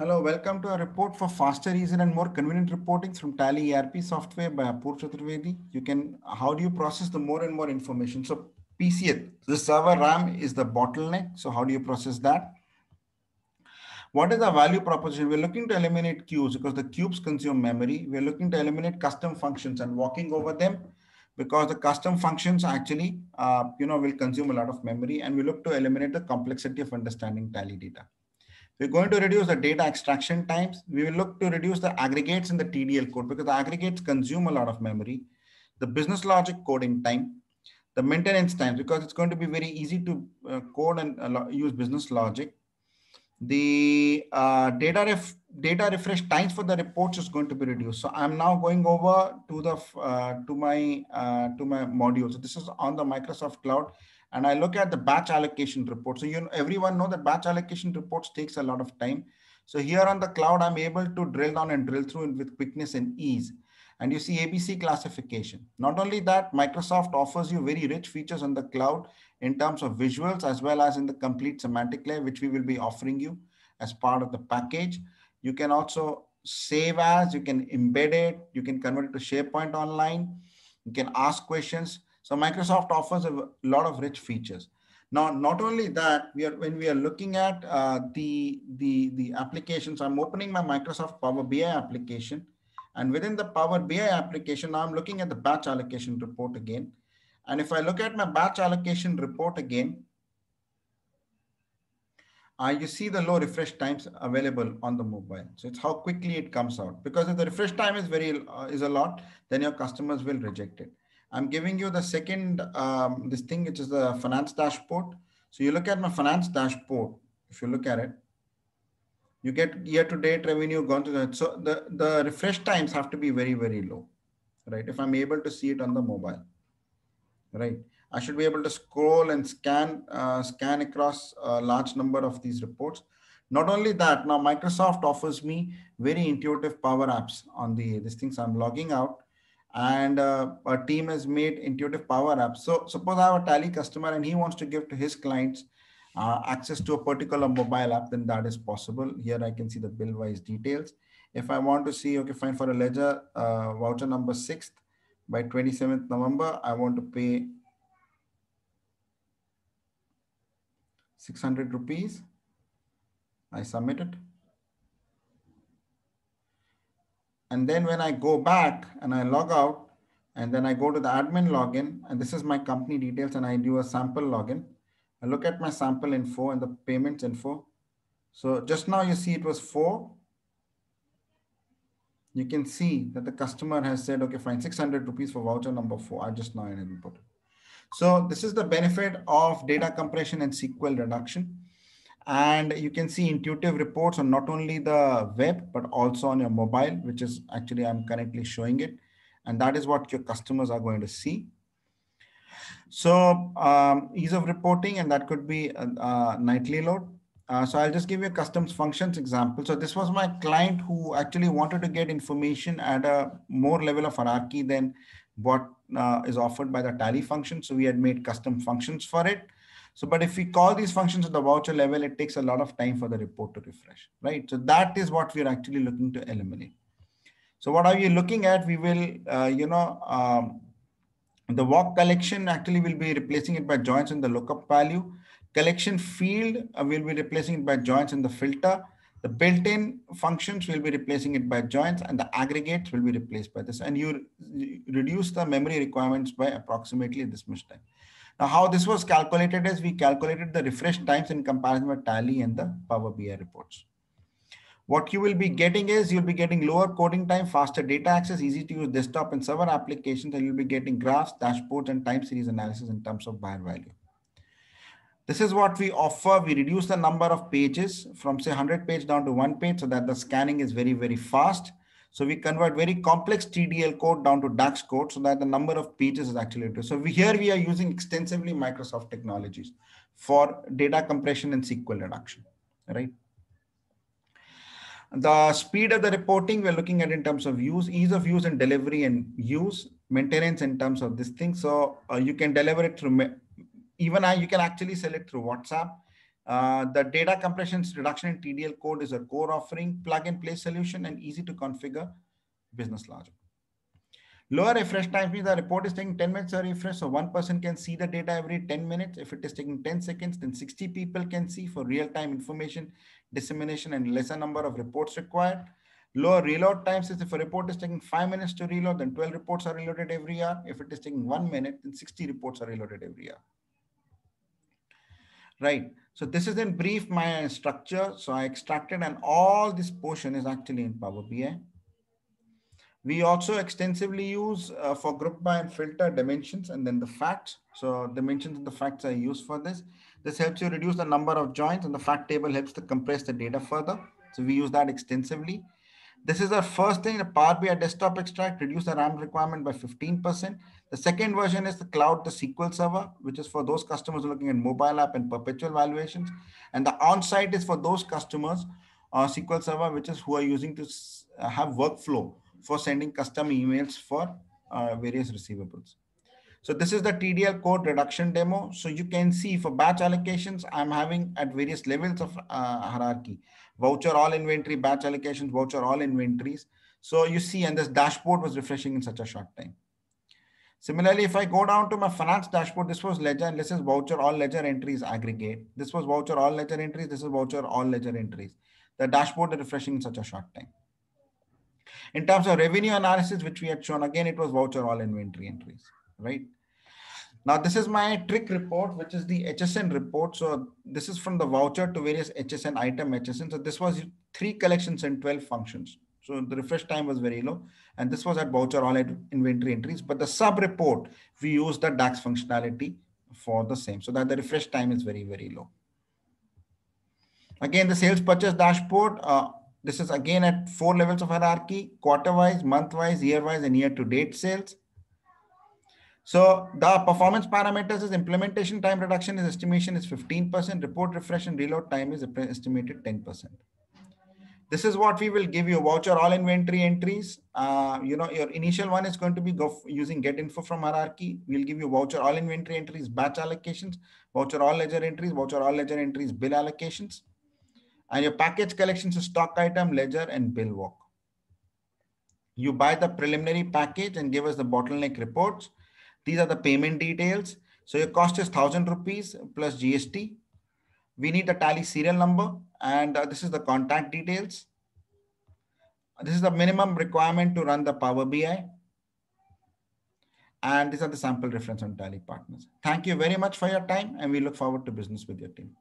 Hello, welcome to a report for faster, easier, and more convenient reporting from Tally ERP software by Apur Chaturvedi. You can, how do you process the more and more information? So PCA, the server RAM is the bottleneck. So how do you process that? What is the value proposition? We're looking to eliminate queues because the cubes consume memory. We're looking to eliminate custom functions and walking over them because the custom functions actually, uh, you know, will consume a lot of memory and we look to eliminate the complexity of understanding Tally data. We're going to reduce the data extraction times. We will look to reduce the aggregates in the TDL code because the aggregates consume a lot of memory. The business logic coding time, the maintenance times because it's going to be very easy to uh, code and uh, use business logic. The uh, data ref data refresh times for the reports is going to be reduced. So I'm now going over to the uh, to my uh, to my module. So this is on the Microsoft Cloud and I look at the batch allocation report. So you know, everyone know that batch allocation reports takes a lot of time. So here on the cloud, I'm able to drill down and drill through with quickness and ease. And you see ABC classification. Not only that, Microsoft offers you very rich features on the cloud in terms of visuals as well as in the complete semantic layer, which we will be offering you as part of the package. You can also save as, you can embed it, you can convert it to SharePoint online, you can ask questions. So Microsoft offers a lot of rich features. Now, not only that, we are when we are looking at uh, the, the, the applications, I'm opening my Microsoft Power BI application. And within the Power BI application, now I'm looking at the batch allocation report again. And if I look at my batch allocation report again, uh, you see the low refresh times available on the mobile. So it's how quickly it comes out. Because if the refresh time is very uh, is a lot, then your customers will reject it. I'm giving you the second, um, this thing, which is the finance dashboard. So you look at my finance dashboard. If you look at it, you get year to date revenue gone through that. So the, the refresh times have to be very, very low, right? If I'm able to see it on the mobile, right? I should be able to scroll and scan, uh, scan across a large number of these reports. Not only that, now Microsoft offers me very intuitive power apps on the, these things I'm logging out and uh, a team has made intuitive power apps. So suppose I have a Tally customer and he wants to give to his clients uh, access to a particular mobile app, then that is possible. Here I can see the bill wise details. If I want to see, okay, fine, for a ledger uh, voucher number 6th by 27th November, I want to pay 600 rupees. I submit it. And then when I go back and I log out, and then I go to the admin login, and this is my company details, and I do a sample login. I look at my sample info and the payments info. So just now you see it was four. You can see that the customer has said, okay, fine, 600 rupees for voucher number four. I just now input it. So this is the benefit of data compression and SQL reduction. And you can see intuitive reports on not only the web, but also on your mobile, which is actually I'm currently showing it. And that is what your customers are going to see. So um, ease of reporting, and that could be a, a nightly load. Uh, so I'll just give you a customs functions example. So this was my client who actually wanted to get information at a more level of hierarchy than what uh, is offered by the tally function. So we had made custom functions for it. So, but if we call these functions at the voucher level, it takes a lot of time for the report to refresh, right? So that is what we're actually looking to eliminate. So what are you looking at? We will, uh, you know, um, the walk collection actually will be replacing it by joins in the lookup value. Collection field uh, will be replacing it by joins in the filter. The built-in functions will be replacing it by joins and the aggregates will be replaced by this. And you reduce the memory requirements by approximately this much time. Now, how this was calculated is we calculated the refresh times in comparison with Tally and the Power BI reports. What you will be getting is you'll be getting lower coding time, faster data access, easy to use desktop and server applications, and you'll be getting graphs, dashboards, and time series analysis in terms of buyer value. This is what we offer. We reduce the number of pages from say 100 page down to one page so that the scanning is very, very fast. So we convert very complex TDL code down to DAX code so that the number of pages is actually reduced. So we, here we are using extensively Microsoft technologies for data compression and SQL reduction, right? The speed of the reporting we're looking at in terms of use, ease of use and delivery and use, maintenance in terms of this thing. So uh, you can deliver it through, even I, you can actually sell it through WhatsApp uh, the data compression reduction in TDL code is a core offering, plug and play solution and easy to configure business logic. Lower refresh times means the report is taking 10 minutes to refresh. So one person can see the data every 10 minutes. If it is taking 10 seconds, then 60 people can see for real-time information dissemination and lesser number of reports required. Lower reload times is if a report is taking five minutes to reload, then 12 reports are reloaded every hour. If it is taking one minute, then 60 reports are reloaded every hour right? So this is in brief my structure. So I extracted and all this portion is actually in Power BI. We also extensively use uh, for group by and filter dimensions and then the facts. So dimensions and the facts are used for this. This helps you reduce the number of joins and the fact table helps to compress the data further. So we use that extensively. This is the first thing, the Power BI desktop extract reduce the RAM requirement by 15%. The second version is the cloud, the SQL server, which is for those customers looking at mobile app and perpetual valuations. And the on-site is for those customers, uh, SQL server, which is who are using to have workflow for sending custom emails for uh, various receivables. So this is the TDL code reduction demo. So you can see for batch allocations, I'm having at various levels of uh, hierarchy, voucher all inventory, batch allocations, voucher all inventories. So you see, and this dashboard was refreshing in such a short time. Similarly, if I go down to my finance dashboard, this was ledger and this is voucher all ledger entries aggregate. This was voucher all ledger entries. This is voucher all ledger entries. The dashboard is refreshing in such a short time. In terms of revenue analysis, which we had shown again, it was voucher all inventory entries right? Now, this is my trick report, which is the HSN report. So this is from the voucher to various HSN item HSN. So this was three collections and 12 functions. So the refresh time was very low. And this was at voucher all at inventory entries. But the sub report, we use the DAX functionality for the same so that the refresh time is very, very low. Again, the sales purchase dashboard, uh, this is again at four levels of hierarchy, quarter wise, month wise, year wise, and year to date sales. So the performance parameters is implementation time reduction is estimation is 15%, report refresh and reload time is estimated 10%. This is what we will give you voucher all inventory entries. Uh, you know, your initial one is going to be go using get info from hierarchy. We'll give you voucher all inventory entries, batch allocations, voucher all ledger entries, voucher all ledger entries, bill allocations. And your package collections is stock item, ledger and bill walk. You buy the preliminary package and give us the bottleneck reports these are the payment details. So your cost is 1000 rupees plus GST. We need the tally serial number and uh, this is the contact details. This is the minimum requirement to run the Power BI. And these are the sample reference on tally partners. Thank you very much for your time and we look forward to business with your team.